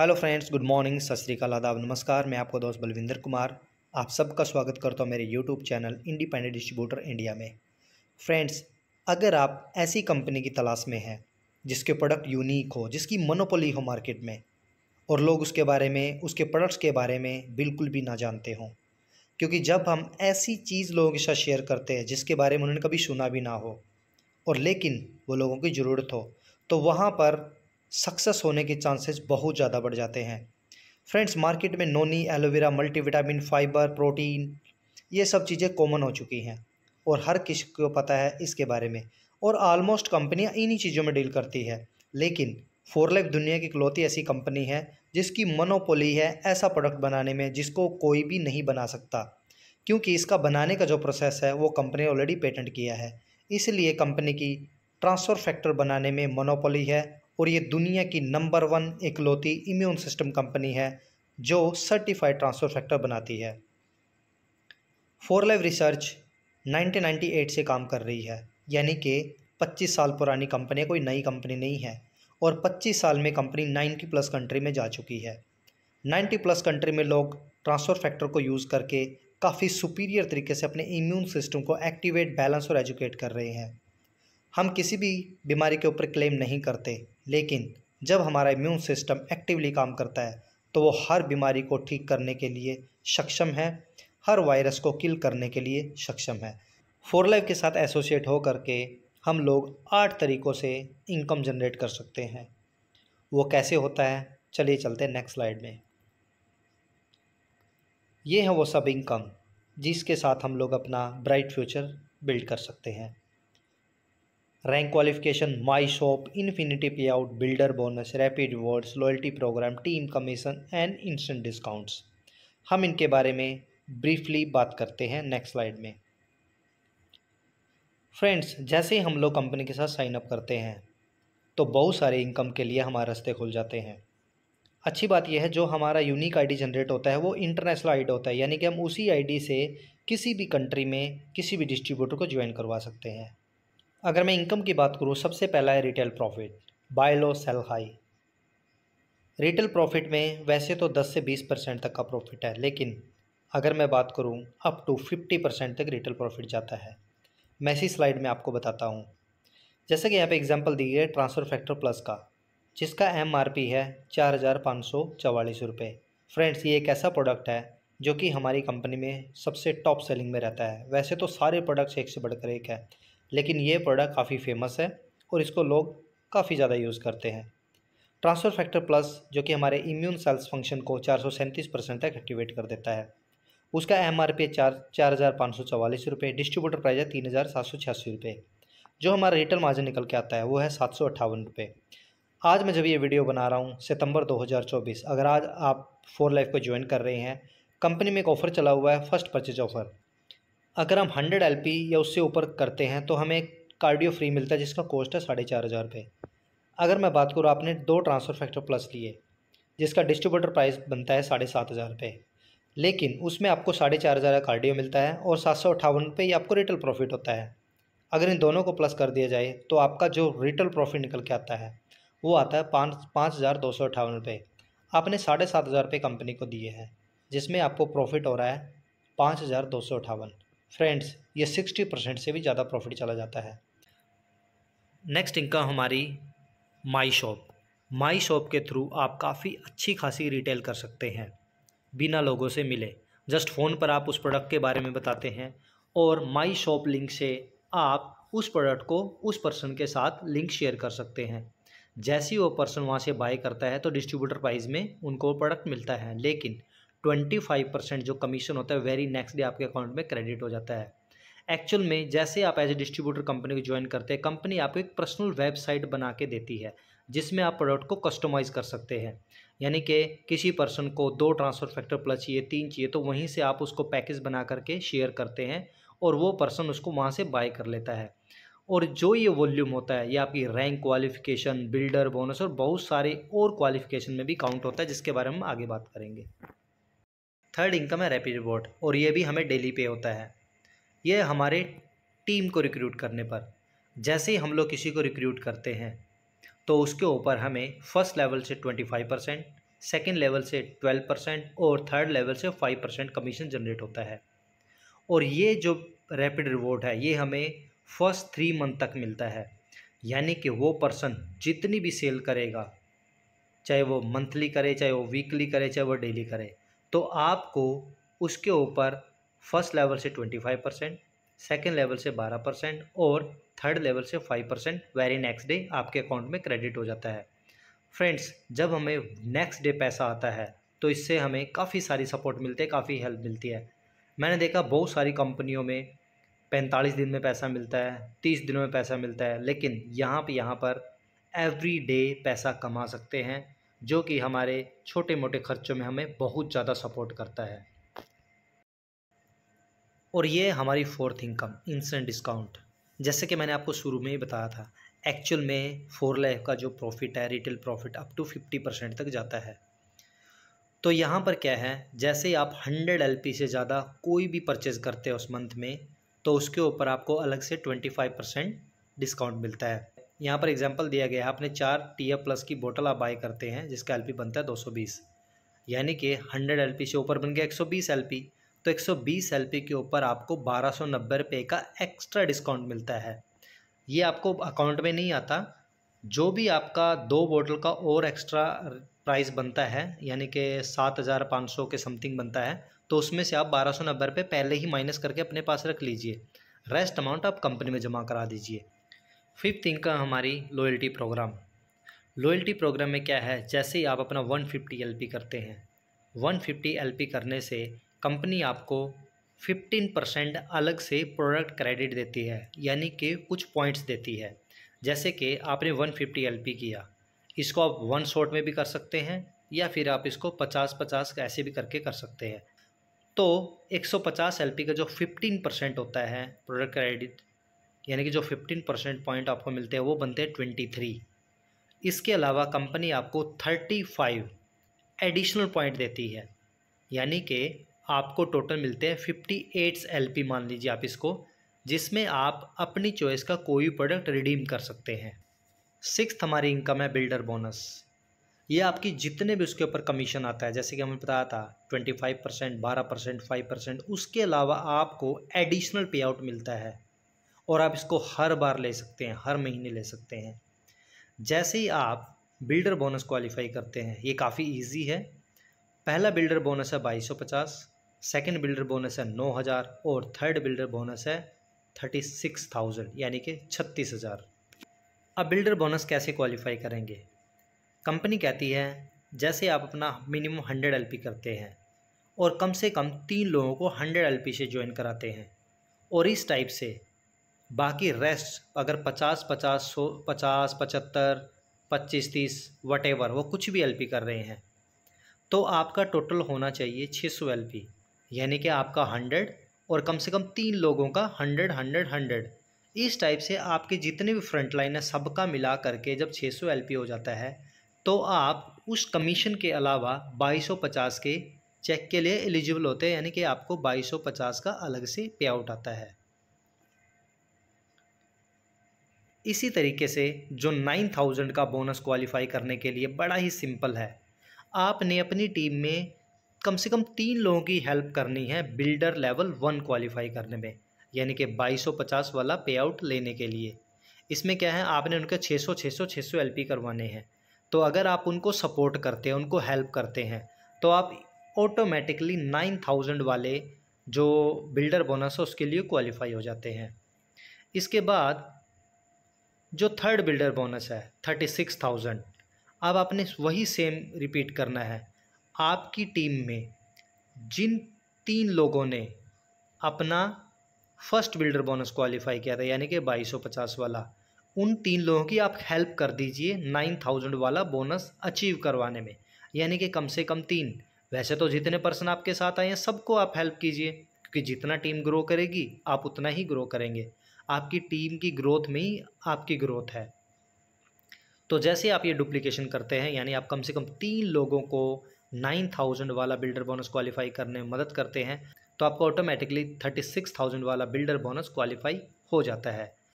hello friends good morning सत श्रीकाल आदाब नमस्कार मैं आपका दोस्त बलविंदर कुमार आप सबका स्वागत करता हूँ मेरे YouTube channel independent distributor India में फ्रेंड्स अगर आप ऐसी कंपनी की तलाश में हैं जिसके प्रोडक्ट यूनिक हो जिसकी मोनोपोली हो मार्केट में और लोग उसके बारे में उसके प्रोडक्ट्स के बारे में बिल्कुल भी ना जानते हों क्योंकि जब हम ऐसी चीज़ लोगों के साथ शेयर करते हैं जिसके बारे में उन्होंने कभी सुना भी ना हो और लेकिन वो लोगों की ज़रूरत हो तो वहाँ पर सक्सेस होने के चांसेस बहुत ज़्यादा बढ़ जाते हैं फ्रेंड्स मार्केट में noni aloe vera multivitamin fibre protein ये सब चीज़ें कॉमन हो चुकी हैं और हर किसी को पता है इसके बारे में और आलमोस्ट कंपनियाँ इन्हीं चीज़ों में डील करती है लेकिन फोर लाइफ दुनिया की इकलौती ऐसी कंपनी है जिसकी मनोपोली है ऐसा प्रोडक्ट बनाने में जिसको कोई भी नहीं बना सकता क्योंकि इसका बनाने का जो प्रोसेस है वो कंपनी ने ऑलरेडी पेटेंट किया है इसलिए कंपनी की ट्रांसफ़र फैक्टर बनाने में मोनोपोली है और ये दुनिया की नंबर वन इकलौती इम्यून सिस्टम कंपनी है जो सर्टिफाइड ट्रांसफर फैक्टर बनाती है फोर लाइव रिसर्च 1998 से काम कर रही है यानी कि 25 साल पुरानी कंपनी कोई नई कंपनी नहीं है और 25 साल में कंपनी 90 प्लस कंट्री में जा चुकी है 90 प्लस कंट्री में लोग ट्रांसफर फैक्टर को यूज़ करके काफ़ी सुपीरियर तरीके से अपने इम्यून सिस्टम को एक्टिवेट बैलेंस और एजुकेट कर रहे हैं हम किसी भी बीमारी के ऊपर क्लेम नहीं करते लेकिन जब हमारा इम्यून सिस्टम एक्टिवली काम करता है तो वो हर बीमारी को ठीक करने के लिए सक्षम है हर वायरस को किल करने के लिए सक्षम है फोर लाइफ के साथ एसोसिएट हो करके हम लोग आठ तरीक़ों से इनकम जनरेट कर सकते हैं वो कैसे होता है चलिए चलते हैं नेक्स्ट स्लाइड में ये है वो सब इनकम जिसके साथ हम लोग अपना ब्राइट फ्यूचर बिल्ड कर सकते हैं rank qualification my shop infinity payout builder bonus rapid rewards loyalty programme team commission and instant discounts हम इनके बारे में ब्रीफली बात करते हैं नेक्स्ट स्लाइड में फ्रेंड्स जैसे ही हम लोग कंपनी के साथ साइन अप करते हैं तो बहुत सारे इनकम के लिए हमारे रास्ते खुल जाते हैं अच्छी बात यह है जो हमारा यूनिक आईडी जनरेट होता है वो इंटरनेशनल आईडी होता है यानी कि हम उसी आईडी से किसी भी कंट्री में किसी भी डिस्ट्रीब्यूटर को ज्वाइन करवा सकते हैं अगर मैं इनकम की बात करूँ सबसे पहला है retail profit buy low sell high retail profit में वैसे तो 10 से 20 परसेंट तक का प्रॉफिट है लेकिन अगर मैं बात करूँ अप टू 50 परसेंट तक रिटेल प्रॉफिट जाता है मैं इसी स्लाइड में आपको बताता हूँ जैसे कि यहाँ पे एग्जांपल दी है ट्रांसफ़र फैक्टर प्लस का जिसका एम आर पी है चार हज़ार पाँच सौ चवालीस रुपये फ्रेंड्स ये एक ऐसा प्रोडक्ट है जो कि हमारी कंपनी में सबसे टॉप सेलिंग में रहता है वैसे तो सारे प्रोडक्ट्स एक से बढ़कर एक है लेकिन ये प्रोडक्ट काफ़ी फेमस है और इसको लोग काफ़ी ज़्यादा यूज़ करते हैं ट्रांसफ़र फैक्टर प्लस जो कि हमारे इम्यून सेल्स फंक्शन को चार परसेंट तक एक्टिवेट कर देता है उसका एम आर पी चार चार हज़ार पाँच सौ चवालीस रुपये डिस्ट्रीब्यूटर प्राइस है तीन हज़ार सात सौ छियासी रुपये जो हमारा रिटर्न मार्जिन निकल के आता है वो है सात सौ अट्ठावन रुपये आज मैं जब ये वीडियो बना रहा हूँ सितंबर 2024 अगर आज आप फोर लाइफ को ज्वाइन कर रहे हैं कंपनी में एक ऑफ़र चला हुआ है फर्स्ट परचेज ऑफ़र अगर हम हंड्रेड एल या उससे ऊपर करते हैं तो हमें कार्डियो फ्री मिलता है जिसका कॉस्ट है साढ़े चार हज़ार रुपये अगर मैं बात करूँ आपने दो ट्रांसफ़र फैक्टर प्लस लिए जिसका डिस्ट्रीब्यूटर प्राइस बनता है साढ़े सात हज़ार रुपये लेकिन उसमें आपको साढ़े चार हज़ार का कार्डियो मिलता है और सात सौ अट्ठावन रुपये आपको रिटेल प्रॉफिट होता है अगर इन दोनों को प्लस कर दिया जाए तो आपका जो रिटेल प्रॉफिट निकल के आता है वो आता है पाँच पाँच हज़ार दो सौ अट्ठावन रुपये आपने साढ़े सात हज़ार रुपये कंपनी को दिए हैं जिसमें आपको प्रॉफिट हो रहा है पाँच हज़ार दो सौ अठावन फ्रेंड्स ये सिक्सटी परसेंट से भी ज़्यादा प्रॉफिट चला जाता है नेक्स्ट इनकम हमारी माई शॉप माई शॉप के थ्रू आप काफ़ी अच्छी खासी रिटेल कर सकते हैं बिना लोगों से मिले जस्ट फ़ोन पर आप उस प्रोडक्ट के बारे में बताते हैं और माई शॉप लिंक से आप उस प्रोडक्ट को उस पर्सन के साथ लिंक शेयर कर सकते हैं जैसे ही वो पर्सन वहाँ से बाय करता है तो डिस्ट्रीब्यूटर प्राइस में उनको प्रोडक्ट मिलता है लेकिन ट्वेंटी फाइव परसेंट जो कमीशन होता है वेरी नेक्स्ट डे आपके अकाउंट में क्रेडिट हो जाता है एक्चुअल में जैसे आप एज ए डिस्ट्रीब्यूटर कंपनी को ज्वाइन करते हैं कंपनी आपको एक पर्सनल वेबसाइट बना के देती है जिसमें आप प्रोडक्ट को कस्टमाइज़ कर सकते हैं यानी कि किसी पर्सन को दो ट्रांसफ़र फैक्टर प्लस चाहिए तीन चाहिए तो वहीं से आप उसको पैकेज बना करके शेयर करते हैं और वो पर्सन उसको वहाँ से बाय कर लेता है और जो ये वॉल्यूम होता है ये आपकी रैंक क्वालिफिकेशन बिल्डर बोनस और बहुत सारे और क्वालिफिकेशन में भी काउंट होता है जिसके बारे में हम आगे बात करेंगे थर्ड इनकम है रैपिड रिवॉर्ड और ये भी हमें डेली पे होता है ये हमारे टीम को रिक्रूट करने पर जैसे ही हम लोग किसी को रिक्रूट करते हैं तो उसके ऊपर हमें फर्स्ट लेवल से twenty five percent second level से ट्वेल्व परसेंट और थर्ड लेवल से फाइव परसेंट कमीशन जनरेट होता है और ये जो रैपिड रिवॉर्ड है ये हमें फर्स्ट थ्री मंथ तक मिलता है यानी कि वो पर्सन जितनी भी सेल करेगा चाहे वो मंथली करे चाहे वो वीकली करे चाहे वो डेली करे तो आपको उसके ऊपर फर्स्ट लेवल से twenty five percent second level से बारह परसेंट और थर्ड लेवल से five percent very next day आपके अकाउंट में क्रेडिट हो जाता है फ्रेंड्स जब हमें नेक्स्ट डे पैसा आता है तो इससे हमें काफ़ी सारी सपोर्ट मिलती है काफ़ी हेल्प मिलती है मैंने देखा बहुत सारी कंपनियों में पैंतालीस दिन में पैसा मिलता है तीस दिनों में पैसा मिलता है लेकिन यहाँ पर यहाँ पर एवरी डे पैसा कमा सकते हैं जो कि हमारे छोटे मोटे खर्चों में हमें बहुत ज़्यादा सपोर्ट करता है और ये हमारी फोर्थ इनकम इंस्टेंट डिस्काउंट जैसे कि मैंने आपको शुरू में ही बताया था एक्चुअल में फोर लाइफ का जो प्रॉफिट है retail profit up to fifty percent तक जाता है तो यहाँ पर क्या है जैसे ही आप हंड्रेड एल से ज़्यादा कोई भी परचेज़ करते हैं उस मंथ में तो उसके ऊपर आपको अलग से ट्वेंटी फाइव परसेंट डिस्काउंट मिलता है यहाँ पर एग्जाम्पल दिया गया है आपने चार टी प्लस की बोतल आप बाय करते हैं जिसका एल बनता है दो यानी कि हंड्रेड एल से ऊपर बन गया एक सौ तो 120 एलपी के ऊपर आपको बारह सौ रुपये का एक्स्ट्रा डिस्काउंट मिलता है ये आपको अकाउंट में नहीं आता जो भी आपका दो बोतल का और एक्स्ट्रा प्राइस बनता है यानी कि सात हज़ार पाँच सौ के समथिंग बनता है तो उसमें से आप बारह सौ नब्बे रुपये पहले ही माइनस करके अपने पास रख लीजिए रेस्ट अमाउंट आप कंपनी में जमा करा दीजिए फिफ्थ इनकम हमारी लॉयल्टी प्रोग्राम लॉयल्टी प्रोग्राम में क्या है जैसे ही आप अपना 150 फिफ्टी करते हैं 150 फिफ्टी करने से कंपनी आपको 15 परसेंट अलग से प्रोडक्ट क्रेडिट देती है यानी कि कुछ पॉइंट्स देती है जैसे कि आपने 150 फिफ्टी किया इसको आप वन शॉट में भी कर सकते हैं या फिर आप इसको 50-50 ऐसे भी करके कर सकते हैं तो 150 पी का जो 15 परसेंट होता है प्रोडक्ट क्रेडिट यानी कि जो फिफ्टीन परसेंट पॉइंट आपको मिलते हैं वो बनते हैं ट्वेंटी थ्री इसके अलावा कंपनी आपको थर्टी फाइव एडिशनल पॉइंट देती है यानी कि आपको टोटल मिलते हैं फिफ्टी एट्स एल मान लीजिए आप इसको जिसमें आप अपनी चॉइस का कोई भी प्रोडक्ट रिडीम कर सकते हैं सिक्स हमारी इनकम है बिल्डर बोनस ये आपकी जितने भी उसके ऊपर कमीशन आता है जैसे कि हमें बताया था ट्वेंटी फाइव परसेंट बारह परसेंट फाइव परसेंट उसके अलावा आपको एडिशनल पे आउट मिलता है और आप इसको हर बार ले सकते हैं हर महीने ले सकते हैं जैसे ही आप बिल्डर बोनस क्वालिफाई करते हैं ये काफ़ी इजी है पहला बिल्डर बोनस है बाईस सौ पचास सेकेंड बिल्डर बोनस है नौ हज़ार और थर्ड बिल्डर बोनस है थर्टी सिक्स थाउजेंड यानी कि छत्तीस हज़ार अब बिल्डर बोनस कैसे क्वालिफाई करेंगे कंपनी कहती है जैसे आप अपना मिनिमम हंड्रेड एल करते हैं और कम से कम तीन लोगों को हंड्रेड एल से ज्वाइन कराते हैं और इस टाइप से बाकी रेस्ट अगर पचास पचास सौ पचास पचहत्तर पच्चीस तीस वट वो कुछ भी एलपी कर रहे हैं तो आपका टोटल होना चाहिए छः सौ एल यानी कि आपका हंड्रेड और कम से कम तीन लोगों का हंड्रेड हंड्रेड हंड्रेड इस टाइप से आपके जितने भी फ्रंट लाइन है सबका मिला करके जब छः सौ एल हो जाता है तो आप उस कमीशन के अलावा पचास के चेक के लिए एलिजिबल होते हैं यानी कि आपको पचास का अलग से पे आउट आता है इसी तरीके से जो नाइन थाउजेंड का बोनस क्वालिफाई करने के लिए बड़ा ही सिंपल है आपने अपनी टीम में कम से कम तीन लोगों की हेल्प करनी है बिल्डर लेवल वन क्वालिफाई करने में यानी कि 2250 वाला पे आउट लेने के लिए इसमें क्या है आपने उनके 600 600 600 एलपी करवाने हैं तो अगर आप उनको सपोर्ट करते हैं उनको हेल्प करते हैं तो आप ऑटोमेटिकली 9000 वाले जो बिल्डर बोनस है उसके लिए क्वालिफाई हो जाते हैं इसके बाद जो थर्ड बिल्डर बोनस है थर्टी सिक्स थाउजेंड अब आपने वही सेम रिपीट करना है आपकी टीम में जिन तीन लोगों ने अपना फर्स्ट बिल्डर बोनस क्वालिफाई किया था यानी कि बाईस सौ पचास वाला उन तीन लोगों की आप हेल्प कर दीजिए नाइन थाउजेंड वाला बोनस अचीव करवाने में यानी कि कम से कम तीन वैसे तो जितने पर्सन आपके साथ आए हैं सबको आप हेल्प कीजिए क्योंकि जितना टीम ग्रो करेगी आप उतना ही ग्रो करेंगे आपकी टीम की ग्रोथ में ही आपकी ग्रोथ है तो जैसे आप ये डुप्लीकेशन करते हैं यानी आप कम से कम तीन लोगों को नाइन थाउजेंड वाला बिल्डर बोनस क्वालिफाई करने में मदद करते हैं तो आपको ऑटोमेटिकली थर्टी सिक्स थाउजेंड वाला बिल्डर बोनस क्वालिफाई हो जाता है